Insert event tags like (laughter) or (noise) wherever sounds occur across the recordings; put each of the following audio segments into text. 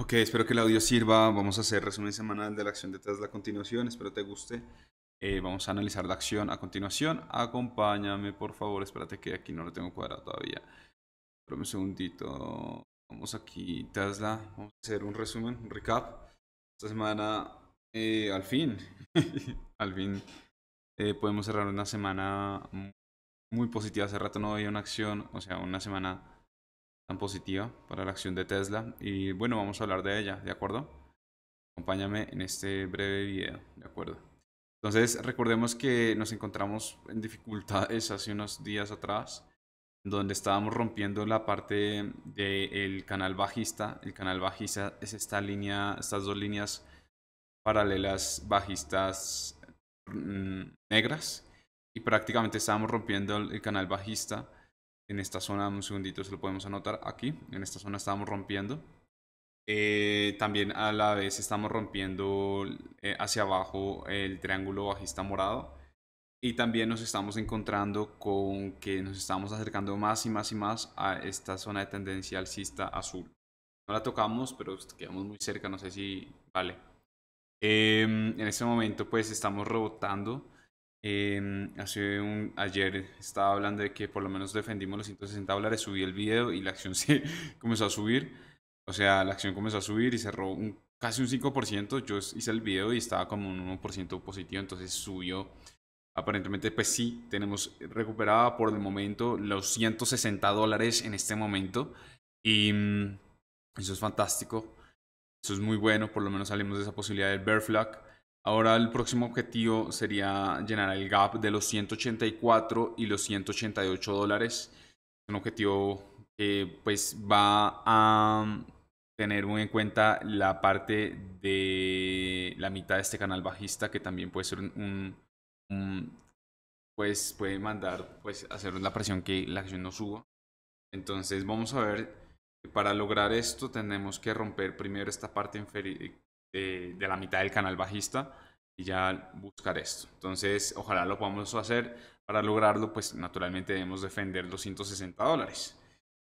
Ok, espero que el audio sirva. Vamos a hacer resumen semanal de la acción de Tesla a continuación. Espero te guste. Eh, vamos a analizar la acción a continuación. Acompáñame, por favor. Espérate que aquí no lo tengo cuadrado todavía. Espérame un segundito. Vamos aquí, Tesla. Vamos a hacer un resumen, un recap. Esta semana, eh, al fin, (laughs) al fin, eh, podemos cerrar una semana muy positiva. Hace rato no había una acción, o sea, una semana tan positiva para la acción de Tesla. Y bueno, vamos a hablar de ella, ¿de acuerdo? Acompáñame en este breve video, ¿de acuerdo? Entonces, recordemos que nos encontramos en dificultades (laughs) hace unos días atrás, donde estábamos rompiendo la parte del canal bajista. El canal bajista es esta línea, estas dos líneas paralelas bajistas mm, negras. Y prácticamente estábamos rompiendo el canal bajista en esta zona, un segundito, se lo podemos anotar aquí. En esta zona estábamos rompiendo. Eh, también a la vez estamos rompiendo eh, hacia abajo el triángulo bajista morado. Y también nos estamos encontrando con que nos estamos acercando más y más y más a esta zona de tendencia alcista azul. No la tocamos, pero pues, quedamos muy cerca, no sé si vale. Em, en este momento pues estamos rebotando Em, hace un, ayer estaba hablando de que por lo menos defendimos los 160 dólares, subí el video y la acción (laughs) se comenzó a subir. O sea, la acción comenzó a subir y cerró un, casi un 5%. Yo hice el video y estaba como un 1% positivo, entonces subió. Aparentemente, pues sí, tenemos recuperada por el momento los 160 dólares en este momento. Y mm, eso es fantástico. Eso es muy bueno, por lo menos salimos de esa posibilidad del bear flag. Ahora el próximo objetivo sería llenar el gap de los 184 y los 188 dólares. Un objetivo que pues va a tener muy en cuenta la parte de la mitad de este canal bajista que también puede ser un, pues puede mandar pues hacer la presión que la acción no suba. Entonces vamos a ver que para lograr esto tenemos que romper primero esta parte inferior de, la mitad del canal bajista y ya buscar esto. Entonces, ojalá lo podamos hacer. Para lograrlo, pues naturalmente debemos defender los 160 dólares.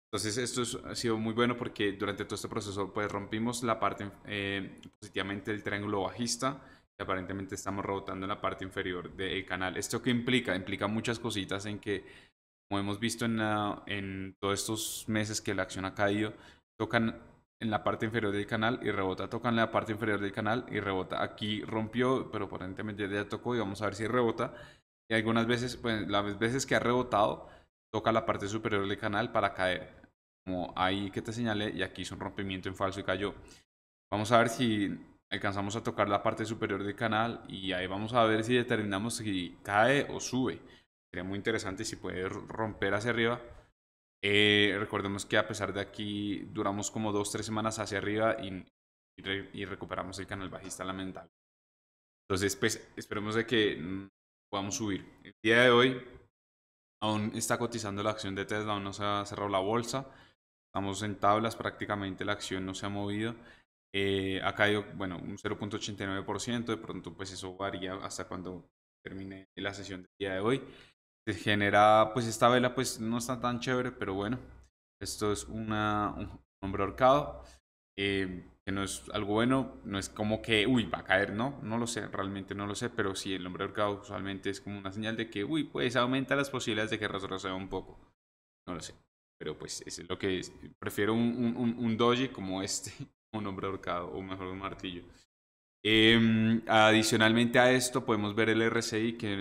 Entonces, esto ha sido muy bueno porque durante todo este proceso, pues rompimos la parte eh, positivamente del triángulo bajista y aparentemente estamos rebotando en la parte inferior del canal. ¿Esto qué implica? Implica muchas cositas en que, como hemos visto en, en todos estos meses que la acción ha caído, tocan en la parte inferior del canal y rebota, toca en la parte inferior del canal y rebota. Aquí rompió, pero aparentemente ya tocó y vamos a ver si rebota. Y algunas veces, pues las veces que ha rebotado, toca la parte superior del canal para caer. Como ahí que te señale y aquí hizo un rompimiento en falso y cayó. Vamos a ver si alcanzamos a tocar la parte superior del canal y ahí vamos a ver si determinamos si cae o sube. Sería muy interesante si puede romper hacia arriba. Eh, recordemos que a pesar de aquí duramos como dos, tres semanas hacia arriba y, y, recuperamos el canal bajista lamentable. Entonces, pues esperemos de que podamos subir. El día de hoy aún está cotizando la acción de Tesla, aún no se ha cerrado la bolsa. Estamos en tablas, prácticamente la acción no se ha movido. Eh, ha caído, bueno, un 0.89%, de pronto pues eso varía hasta cuando termine la sesión del día de hoy genera, pues esta vela pues no está tan chévere, pero bueno, esto es un hombre ahorcado, eh, que no es algo bueno, no es como que, uy, va a caer, no, no lo sé, realmente no lo sé, pero si el hombre ahorcado usualmente es como una señal de que, uy, pues aumenta las posibilidades de que retroceda un poco, no lo sé, pero pues es lo que prefiero un, un, un doji como este, (laughs) un hombre ahorcado, o mejor un martillo. Em, adicionalmente a esto podemos ver el RCI, que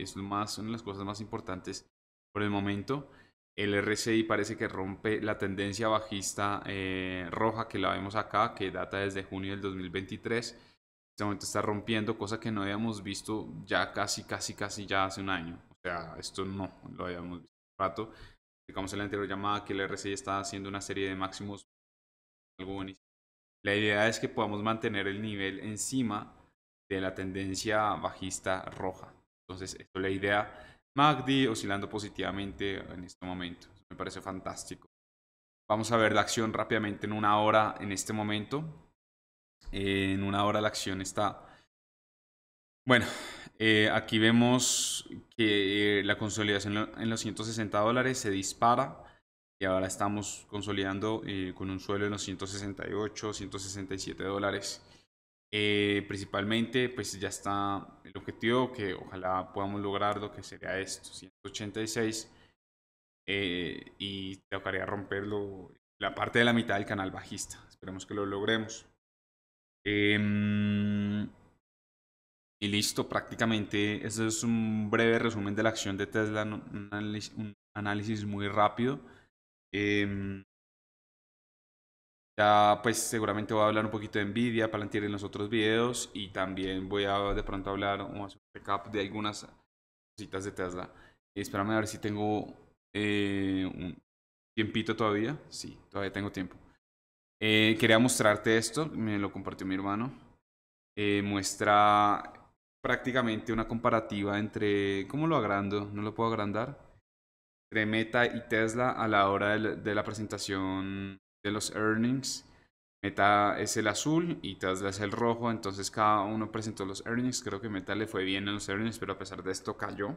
eh, es más, una de las cosas más importantes por el momento. El RCI parece que rompe la tendencia bajista eh, roja que la vemos acá, que data desde junio del 2023. En este momento está rompiendo, cosa que no habíamos visto ya casi, casi, casi ya hace un año. O sea, esto no lo habíamos visto un rato. como en la anterior llamada que el RCI está haciendo una serie de máximos algo buenísimo la idea es que podamos mantener el nivel encima de la tendencia bajista roja. Entonces, esto es la idea. MACD oscilando positivamente en este momento. me parece fantástico. Vamos a ver la acción rápidamente en una hora en este momento. en una hora la acción está... Bueno, eh, aquí vemos que la consolidación en los 160 dólares se dispara ahora estamos consolidando eh, con un suelo en los 168, 167 dólares. Eh, principalmente, pues ya está el objetivo que ojalá podamos lograr lo que sería esto, 186. Eh, y tocaría romperlo la parte de la mitad del canal bajista. Esperemos que lo logremos. Em, y listo, prácticamente, eso es un breve resumen de la acción de Tesla, un análisis muy rápido. Em, ya pues seguramente voy a hablar un poquito de Nvidia, Palantir en los otros videos y también voy a de pronto hablar un recap de algunas cositas de Tesla. Espérame a ver si tengo eh, un tiempito todavía. Sí, todavía tengo tiempo. Eh, quería mostrarte esto, me lo compartió mi hermano. Eh, muestra prácticamente una comparativa entre... ¿Cómo lo agrando? No lo puedo agrandar. Meta y Tesla a la hora de la presentación de los earnings. Meta es el azul y Tesla es el rojo, entonces cada uno presentó los earnings. Creo que Meta le fue bien en los earnings, pero a pesar de esto cayó.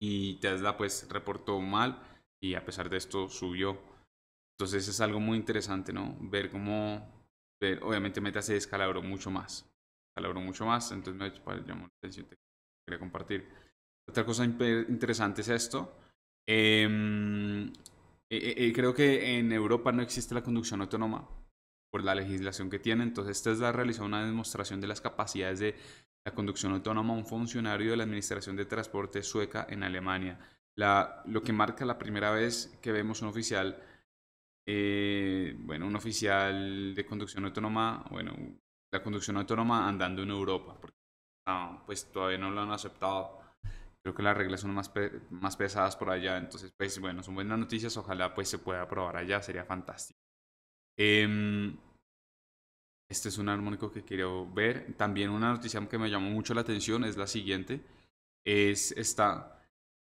Y Tesla pues reportó mal y a pesar de esto subió. Entonces es algo muy interesante, ¿no? Ver cómo... Ver, obviamente Meta se descalabró mucho más. Descalabró mucho más, entonces me pues, llamó la atención, te quería compartir. Otra cosa interesante es esto. Em, eh, eh, eh, creo que en Europa no existe la conducción autónoma por la legislación que tiene. Entonces, Tesla realizado una demostración de las capacidades de la conducción autónoma un funcionario de la Administración de Transporte sueca en Alemania. La, lo que marca la primera vez que vemos un oficial, bueno, un oficial de conducción autónoma, bueno, la conducción autónoma andando en Europa, ah, pues todavía no lo han aceptado creo que las reglas son más, más pesadas por allá, entonces pues bueno, son buenas noticias, ojalá pues se pueda probar allá, sería fantástico. Em, este es un armónico que quiero ver. También una noticia que me llamó mucho la atención es la siguiente. Es esta.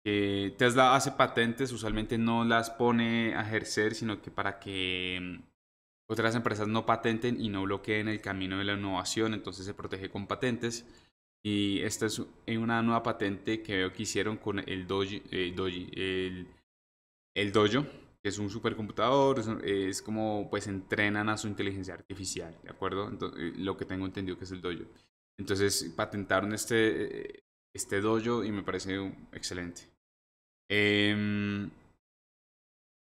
Eh, Tesla hace patentes, usualmente no las pone a ejercer, sino que para que em, otras empresas no patenten y no bloqueen el camino de la innovación, entonces se protege con patentes. Y esta es una nueva patente que veo que hicieron con el Doji, eh, Doji el, el, Dojo, que es un supercomputador, es, como pues entrenan a su inteligencia artificial, ¿de acuerdo? Eh, lo que tengo entendido que es el Dojo. Entonces patentaron este, eh, este Dojo y me parece excelente. Em,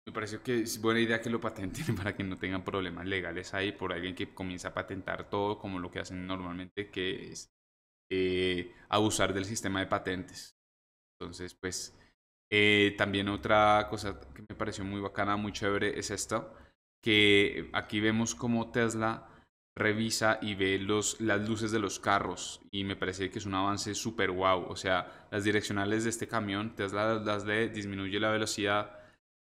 me pareció que es buena idea que lo patenten (laughs) para que no tengan problemas legales ahí por alguien que comienza a patentar todo como lo que hacen normalmente, que es eh, abusar del sistema de patentes. Entonces, pues, eh, también otra cosa que me pareció muy bacana, muy chévere, es esto, que aquí vemos cómo Tesla revisa y ve los, las luces de los carros y me parece que es un avance súper guau. O sea, las direccionales de este camión, Tesla las de disminuye la velocidad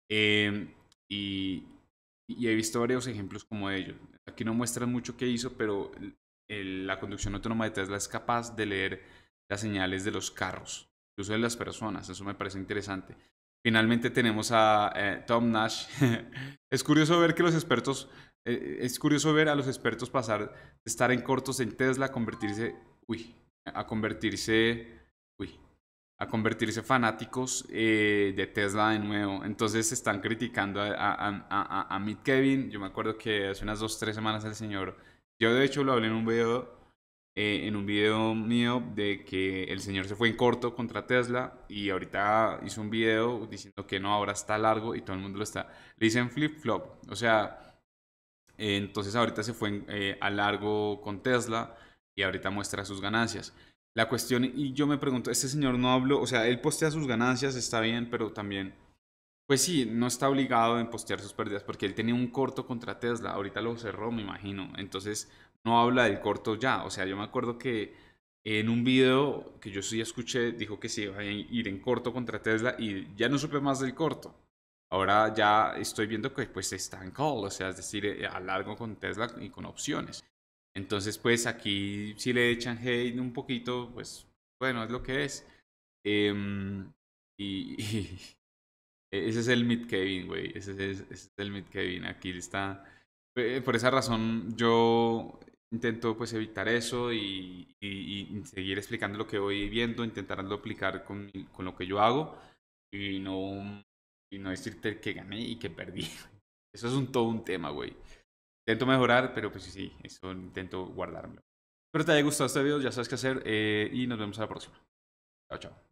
em, y, he visto varios ejemplos como ello. Aquí no muestran mucho qué hizo, pero la conducción autónoma de Tesla es capaz de leer las señales de los carros, incluso de las personas. Eso me parece interesante. Finalmente tenemos a eh, Tom Nash. (laughs) es curioso ver que los expertos, eh, es curioso ver a los expertos pasar estar en cortos en Tesla a convertirse, uy, a convertirse, uy, a convertirse fanáticos eh, de Tesla de nuevo. Entonces están criticando a, a, a, a, Mitt Kevin. Yo me acuerdo que hace unas dos, tres semanas el señor yo de hecho lo hablé en un video, eh, en un video mío de que el señor se fue en corto contra Tesla y ahorita hizo un video diciendo que no, ahora está largo y todo el mundo lo está. Le dicen flip flop, o sea, eh, entonces ahorita se fue eh, a largo con Tesla y ahorita muestra sus ganancias. La cuestión, y yo me pregunto, este señor no habló, o sea, él postea sus ganancias, está bien, pero también pues sí, no está obligado en postear sus pérdidas porque él tenía un corto contra Tesla, ahorita lo cerró, me imagino. Entonces no habla del corto ya. O sea, yo me acuerdo que en un video que yo sí escuché dijo que se iba a ir en corto contra Tesla y ya no supe más del corto. Ahora ya estoy viendo que pues está en call, o sea, es decir, eh, a largo con Tesla y con opciones. Entonces pues aquí si le echan hate un poquito, pues bueno, es lo que es. Em, y, (laughs) E-, ese es el Mid Kevin, güey. Ese es, el Mid Kevin. Aquí está. Por esa razón yo intento pues evitar eso y, seguir explicando lo que voy viendo, intentando aplicar con, con, lo que yo hago y no, y no decirte que gané y que perdí. (laughs) Eso es un, todo un tema, güey. Intento mejorar, pero pues sí, eso intento guardármelo. Espero te haya gustado este video, ya sabes qué hacer eh, y nos vemos a la próxima. Chao, chao.